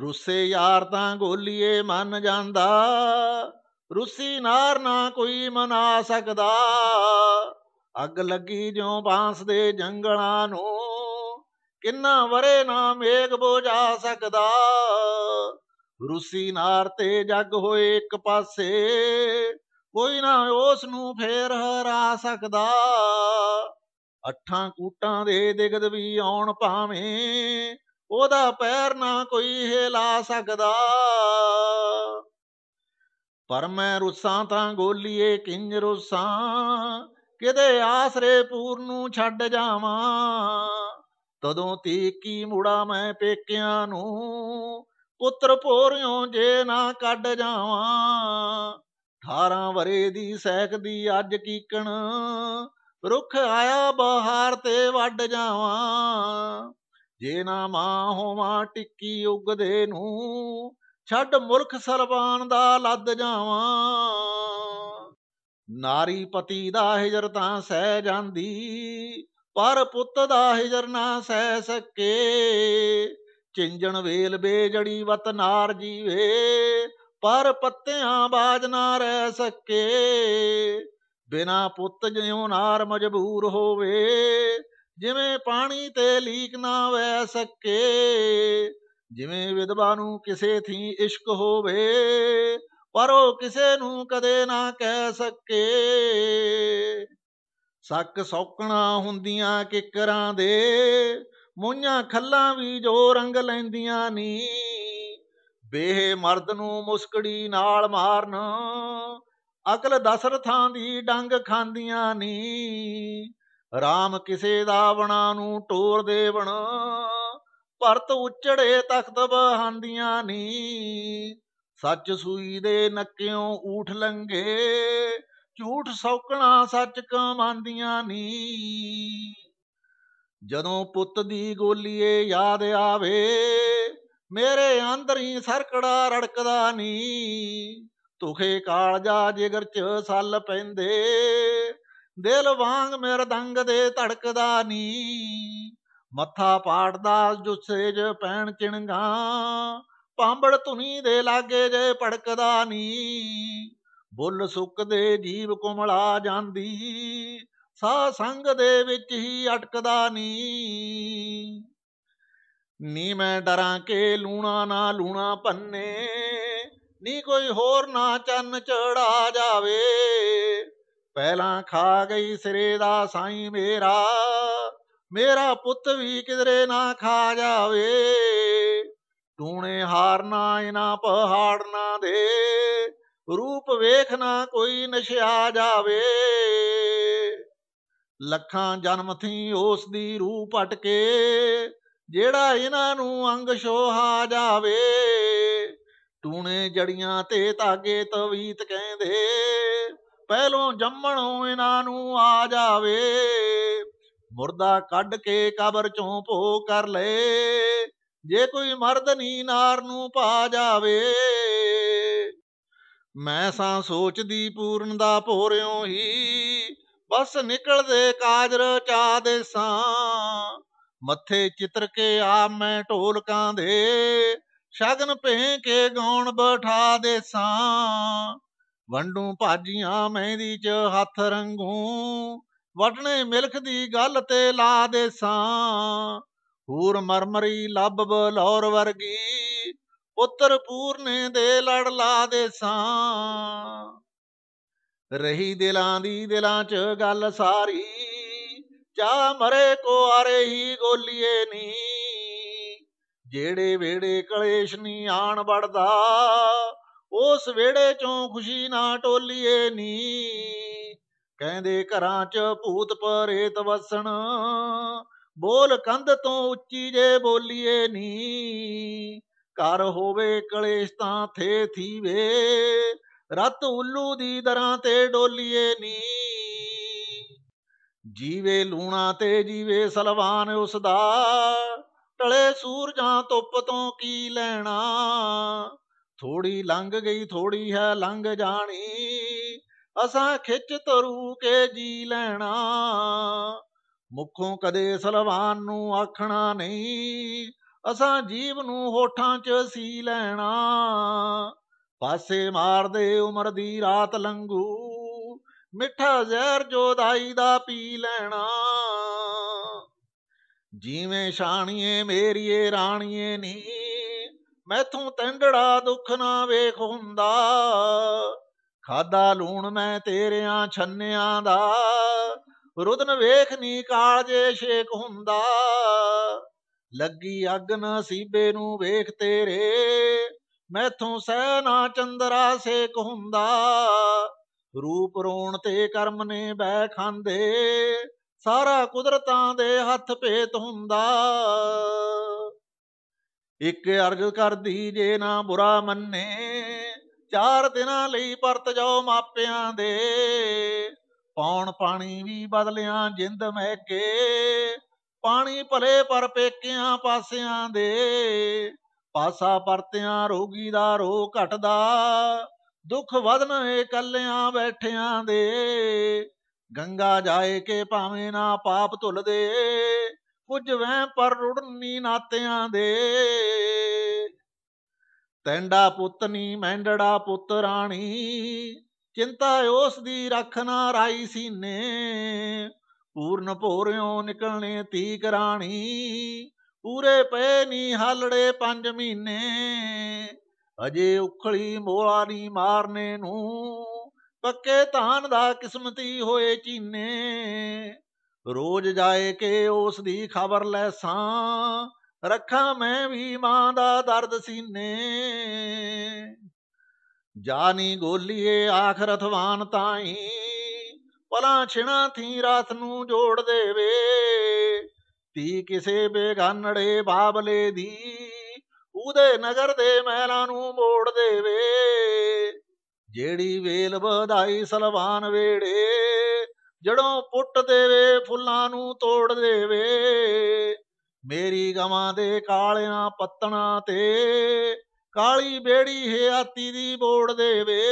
ਰੁੱਸੇ ਯਾਰ ਤਾਂ ਗੋਲੀਏ ਮੰਨ ਜਾਂਦਾ ਰੁੱਸੀ ਨਾਰ ਨਾ ਕੋਈ ਮਨਾ ਸਕਦਾ ਅੱਗ ਲੱਗੀ ਜਿਉ ਬਾਂਸ ਦੇ ਜੰਗਲਾਂ ਨੂੰ ਕਿੰਨਾ ਵਰੇ ਨਾ ਮੇਗ ਬੋਝਾ ਸਕਦਾ ਰੁੱਸੀ ਨਾਰ ਤੇ ਜੱਗ ਹੋਏ ਇੱਕ ਪਾਸੇ ਕੋਈ ਨਾ ਉਸ ਨੂੰ ਫੇਰ ਹਰਾ ਸਕਦਾ ਅੱਠਾਂ ਕੂਟਾਂ ਦੇ ਦਿਗਦ ਵੀ ਆਉਣ ਭਾਵੇਂ ਉਹਦਾ ਪੈਰ ਨਾ ਕੋਈ ਹਿਲਾ ਸਕਦਾ ਪਰ ਮੈਂ ਰੁੱਸਾਂ ਤਾਂ ਗੋਲੀਏ ਕਿੰਜ ਰੁੱਸਾਂ ਕਿਦੇ ਆਸਰੇ ਪੂਰ ਨੂੰ ਛੱਡ ਜਾਵਾਂ ਤਦੋਂ ਕੀ ਮੁੜਾ ਮੈਂ ਪੇਕਿਆਂ ਨੂੰ ਪੁੱਤਰ ਪੋਰਿਓ ਜੇ ਨਾ ਕੱਢ ਜਾਵਾਂ 18 ਵਰੇ ਦੀ ਸਹਿਕ ਦੀ ਅੱਜ ਕੀਕਣ ਰੁੱਖ ਆਇਆ ਬਹਾਰ ਤੇ ਵੱਡ ਜਾਵਾਂ ਜੇ ਨਾ ਮਾਂ ਮਾ ਟਿੱਕੀ ਉਗਦੇ ਨੂੰ ਛੱਡ ਮੁਰਖ ਸਰਬਾਨ ਦਾ ਲੱਦ ਜਾਵਾਂ ਨਾਰੀ ਪਤੀ ਦਾ ਹਿਜਰ ਤਾਂ ਸਹਿ ਜਾਂਦੀ ਪਰ ਪੁੱਤ ਦਾ ਹਿਜਰ ਨਾ ਸਹਿ ਸਕੇ ਚਿੰਜਣ ਵੇਲ ਬੇਜੜੀ ਵਤ ਨਾਰ ਜੀਵੇ ਪਰ ਪੱਤਿਆਂ ਬਾਜ ਨਾ ਰਹਿ ਸਕੇ ਬਿਨਾ ਪੁੱਤ ਜਿਉ ਨਾਰ ਮਜਬੂਰ ਹੋਵੇ ਜਿਵੇਂ ਪਾਣੀ ਤੇ ਲੀਕ ਨਾ ਵੈ ਸਕੇ ਜਿਵੇਂ ਵਿਦਵਾ ਨੂੰ ਕਿਸੇ ਥੀ ਇਸ਼ਕ ਹੋਵੇ ਪਰ ਉਹ ਕਿਸੇ ਨੂੰ ਕਦੇ ਨਾ ਕਹਿ ਸਕੇ ਸੱਕ ਸੌਕਣਾ ਹੁੰਦੀਆਂ ਕਿਕਰਾਂ ਦੇ ਮੋਹਾਂ ਖੱਲਾਂ ਵੀ ਜੋ ਰੰਗ ਲੈਂਦੀਆਂ ਨੀ ਬੇਹ ਮਰਦ ਨੂੰ ਮੁਸਕੜੀ ਨਾਲ ਮਾਰਨ ਅਕਲ ਦਸਰ ਥਾਂ ਦੀ ਡੰਗ ਖਾਂਦੀਆਂ ਨੀ ਰਾਮ ਕਿਸੇ ਦਾ ਬਣਾ ਨੂੰ ਟੋਰ ਦੇਵਣ ਭਰਤ ਉੱਚੜੇ ਤਖਤ ਬਹਾਂਦੀਆਂ ਨੀ ਸੱਚ ਸੂਈ ਦੇ ਨੱਕਿਓਂ ਊਠ ਲੰਗੇ ਝੂਠ ਸੌਕਣਾ ਸੱਚ ਕਮਾਂਦੀਆਂ ਨੀ ਜਦੋਂ ਪੁੱਤ ਦੀ ਗੋਲੀਏ ਯਾਦ ਆਵੇ ਮੇਰੇ ਅੰਦਰ ਹੀ ਸਰਕੜਾ ਰੜਕਦਾ ਨੀ ਤੁਖੇ ਕਾਲਜਾ ਜਿਗਰ ਚ ਸੱਲ ਪੈਂਦੇ ਦਿਲ ਵਾਂਗ ਦੰਗ ਦੇ ਧੜਕਦਾ ਨੀ ਮੱਥਾ ਪਾੜਦਾ ਜੁੱਸੇ 'ਚ ਪੈਣ ਚਿਣਗਾ ਪਾਂਬੜ ਧੁਨੀ ਦੇ ਲਾਗੇ ਜੇ ਪੜਕਦਾ ਨੀ ਬੁੱਲ ਸੁੱਕਦੇ ਜੀਵ ਕੁਮਲਾ ਜਾਂਦੀ ਸਾ ਸੰਗ ਦੇ ਵਿੱਚ ਹੀ ਅਟਕਦਾ ਨੀ ਨੀ ਮੈਂ ਡਰਾਂ ਕੇ ਲੂਣਾ ਨਾ ਲੂਣਾ ਪੰਨੇ ਨੀ ਕੋਈ ਹੋਰ ਨਾ ਚੰਨ ਚੜਾ ਜਾਵੇ ਪਹਿਲਾਂ ਖਾ ਗਈ ਸਿਰੇ ਦਾ ਸਾਈ ਮੇਰਾ ਮੇਰਾ ਪੁੱਤ ਵੀ ਕਿਦਰੇ ਨਾ ਖਾ ਜਾਵੇ ਟੂਣੇ ਹਾਰਨਾ ਇਨਾ ਪਹਾੜਨਾ ਦੇ ਰੂਪ ਵੇਖਣਾ ਕੋਈ ਨਸ਼ਿਆ ਜਾਵੇ ਲੱਖਾਂ ਜਨਮ ਥੀ ਉਸ ਦੀ ਰੂਪ ਪਟਕੇ ਜਿਹੜਾ ਇਹਨਾਂ ਨੂੰ ਅੰਗ ਸ਼ੋਹਾ ਜਾਵੇ ਟੂਣੇ ਜੜੀਆਂ ਤੇ ਤਾਗੇ ਤਵੀਤ ਕਹਿੰਦੇ ਪਹਿਲੋਂ ਜੰਮਣੋਂ ਇਹਨਾਂ ਨੂੰ ਆ ਜਾਵੇ ਮੁਰਦਾ ਕੱਢ ਕੇ ਕਬਰ ਚੋਂ ਭੋ ਕਰ ਲੈ ਜੇ ਕੋਈ ਮਰਦ ਨਹੀਂ ਨਾਰ ਨੂੰ ਪਾ ਜਾਵੇ ਮੈਂ ਸਾਂ ਸੋਚਦੀ ਪੂਰਨ ਦਾ ਭੋਰਿਓ ਹੀ ਬਸ ਨਿਕਲਦੇ ਕਾਜਰ ਚਾ ਦੇ ਸਾਂ ਮੱਥੇ ਚਿੱਤਰ ਕੇ ਆ ਮੈਂ ਢੋਲਕਾਂ ਦੇ ਸ਼ਗਨ ਭੇ ਕੇ ਗਾਉਣ ਬਠਾ ਦੇ ਸਾਂ ਵੰਡੂ ਭਾਜੀਆਂ ਮਹਿੰਦੀ ਚ ਹੱਥ ਰੰਗੂ ਵਟਣੇ ਮਿਲਖ ਦੀ ਗੱਲ ਤੇ ਲਾ ਦੇਸਾਂ ਹੂਰ ਮਰਮਰੀ ਲੱਭ ਬਲੌਰ ਵਰਗੀ ਉੱਤਰ ਪੂਰਨੇ ਦੇ ਲੜ ਲਾ ਦੇਸਾਂ ਰਹੀ ਦਿਲਾਂ ਦੀ ਦਿਲਾਂ ਚ ਗੱਲ ਸਾਰੀ ਚਾ ਮਰੇ ਕੋ ਆਰੇ ਹੀ ਗੋਲੀਏ ਨਹੀਂ ਜਿਹੜੇ ਵੇੜੇ ਕਲੇਸ਼ ਨਹੀਂ ਆਣ ਵੜਦਾ ਉਸ ਵੇੜੇ ਚੋਂ ਖੁਸ਼ੀ ਨਾ ਟੋਲੀਏ ਨੀ ਕਹਿੰਦੇ ਘਰਾਂ 'ਚ ਭੂਤ ਪਰੇਤ ਵਸਣ ਬੋਲ ਕੰਧ ਤੋਂ ਉੱਚੀ ਜੇ ਬੋਲੀਏ ਨੀ ਘਰ ਹੋਵੇ ਕਲੇਸ਼ ਤਾਂ ਥੇ ਥੀਵੇ ਰਤ ਉੱਲੂ ਦੀ ਦਰਾਂ ਤੇ ਡੋਲੀਏ ਨੀ ਜੀਵੇ ਲੂਣਾ ਤੇ ਜੀਵੇ ਸਲਵਾਨ ਉਸ ਦਾ ਟਲੇ ਸੂਰਜਾਂ ਤੋਂ ਤੋਂ ਕੀ ਲੈਣਾ ਥੋੜੀ ਲੰਘ ਗਈ ਥੋੜੀ ਹੈ ਲੰਘ ਜਾਣੀ ਅਸਾਂ ਖਿੱਚ ਤਰੂ ਕੇ ਜੀ ਲੈਣਾ ਮੁੱਖੋਂ ਕਦੇ ਸਲਵਾਨ ਨੂੰ ਆਖਣਾ ਨਹੀਂ ਅਸਾਂ ਜੀਵ ਨੂੰ ਹੋਠਾਂ 'ਚ ਸੀ ਲੈਣਾ ਪਾਸੇ ਮਾਰਦੇ ਉਮਰ ਦੀ ਰਾਤ ਲੰਘੂ ਮਿੱਠਾ ਜ਼ਹਿਰ ਜੋ ਦਾਈ ਦਾ ਪੀ ਲੈਣਾ ਜੀਵੇਂ ਸ਼ਾਣੀਏ ਮੇਰੀਏ ਰਾਣੀਏ ਨਹੀਂ ਮੈਥੋਂ ਤੈਂਡੜਾ ਦੁੱਖ ਨਾ ਵੇਖ ਹੁੰਦਾ ਖਾਦਾ ਲੂਣ ਮੈਂ ਤੇਰਿਆਂ ਛੰਨਿਆਂ ਦਾ ਰੁਦਨ ਵੇਖ ਨੀ ਕਾਲ ਜੇ ਸ਼ੇਕ ਹੁੰਦਾ ਲੱਗੀ ਅੱਗ ਨਸੀਬੇ ਨੂੰ ਵੇਖ ਤੇਰੇ ਮੈਥੋਂ ਸਹਿ ਨਾ ਚੰਦਰਾ ਸੇਕ ਹੁੰਦਾ ਰੂਪ ਰੋਣ ਤੇ ਕਰਮ ਨੇ ਬੈ ਖਾਂਦੇ ਸਾਰਾ ਕੁਦਰਤਾਂ ਦੇ ਹੱਥ ਭੇਤ ਹੁੰਦਾ ਇੱਕ ਅਰਜ਼ ਕਰਦੀ ਜੇ ਨਾ ਬੁਰਾ ਮੰਨੇ ਚਾਰ ਦਿਨਾਂ ਲਈ ਪਰਤ ਜਾਓ ਮਾਪਿਆਂ ਦੇ ਪੌਣ ਪਾਣੀ ਵੀ ਬਦਲਿਆਂ ਜਿੰਦ ਮਹਿਕੇ ਪਾਣੀ ਭਲੇ ਪਰ ਪੇਕਿਆਂ ਪਾਸਿਆਂ ਦੇ ਪਾਸਾ ਪਰਤਿਆਂ ਰੋਗੀ ਦਾ ਰੋ ਘਟਦਾ ਦੁੱਖ ਵਧਨ ਕੱਲਿਆਂ ਬੈਠਿਆਂ ਦੇ ਗੰਗਾ ਜਾਏ ਕੇ ਭਾਵੇਂ ਨਾ ਪਾਪ ਧੁੱਲਦੇ ਕੁਝ ਵਹਿ ਪਰ ਰੁੜਨੀ ਨਾਤਿਆਂ ਦੇ ਤੈਂਡਾ ਪੁੱਤ ਨੀ ਮੈਂਡੜਾ ਪੁੱਤ ਰਾਣੀ ਚਿੰਤਾ ਉਸ ਦੀ ਰੱਖਣਾ ਰਾਈ ਸੀਨੇ ਪੂਰਨ ਭੋਰਿਓ ਨਿਕਲਣੇ ਤੀਕ ਰਾਣੀ ਪੂਰੇ ਪਏ ਨੀ ਹਲੜੇ ਪੰਜ ਮਹੀਨੇ ਅਜੇ ਉਖਲੀ ਮੋਲਾ ਨੀ ਮਾਰਨੇ ਨੂੰ ਪੱਕੇ ਧਾਨ ਦਾ ਕਿਸਮਤੀ ਹੋਏ ਚੀਨੇ ਰੋਜ਼ ਜਾਏ ਕੇ ਉਸ ਦੀ ਖਬਰ ਲੈ ਸਾਂ ਰੱਖਾਂ ਮੈਂ ਵੀ ਮਾਂ ਦਾ ਦਰਦ ਸੀਨੇ ਜਾਨੀ ਗੋਲੀਏ ਆਖਰਤਵਾਨ ਤਾਈ ਪਲਾਂ ਛਿਣਾ ਥੀ ਰਾਤ ਨੂੰ ਜੋੜ ਦੇਵੇ ਤੀ ਕਿਸੇ ਬੇਗਾਨੜੇ ਬਾਬਲੇ ਦੀ ਉਹਦੇ ਨਗਰ ਦੇ ਮਹਿਲਾਂ ਨੂੰ ਮੋੜ ਦੇਵੇ ਜਿਹੜੀ ਵੇਲ ਵਧਾਈ ਸਲਵਾਨ ਵੇੜੇ ਜੜੋਂ ਪੁੱਟ ਦੇਵੇ ਫੁੱਲਾਂ ਨੂੰ ਤੋੜ ਦੇਵੇ ਮੇਰੀ ਗਮਾਂ ਦੇ ਕਾਲਿਆਂ ਪੱਤਣਾ ਤੇ ਕਾਲੀ ਬੇੜੀ ਹਿਆਤੀ ਦੀ ਬੋੜ ਦੇਵੇ